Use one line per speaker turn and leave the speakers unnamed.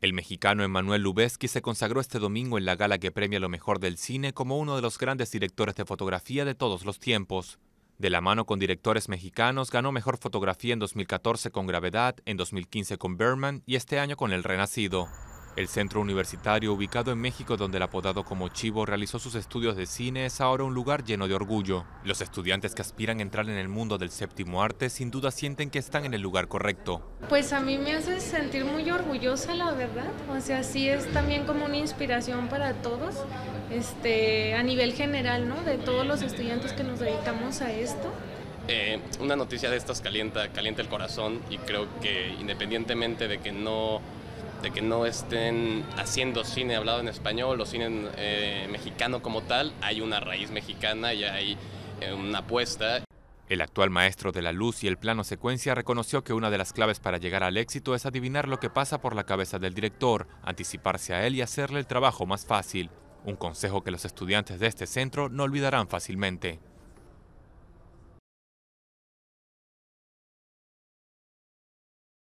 El mexicano Emanuel Lubezki se consagró este domingo en la gala que premia lo mejor del cine como uno de los grandes directores de fotografía de todos los tiempos. De la mano con directores mexicanos, ganó Mejor Fotografía en 2014 con Gravedad, en 2015 con Berman y este año con El Renacido. El centro universitario ubicado en México donde el apodado como Chivo realizó sus estudios de cine es ahora un lugar lleno de orgullo. Los estudiantes que aspiran a entrar en el mundo del séptimo arte sin duda sienten que están en el lugar correcto.
Pues a mí me hace sentir muy orgullosa la verdad, o sea, sí es también como una inspiración para todos, este, a nivel general, ¿no? De todos los estudiantes que nos dedicamos a esto.
Eh, una noticia de estas calienta, calienta el corazón y creo que independientemente de que no de que no estén haciendo cine hablado en español o cine eh, mexicano como tal, hay una raíz mexicana y hay eh, una apuesta.
El actual maestro de la luz y el plano secuencia reconoció que una de las claves para llegar al éxito es adivinar lo que pasa por la cabeza del director, anticiparse a él y hacerle el trabajo más fácil. Un consejo que los estudiantes de este centro no olvidarán fácilmente.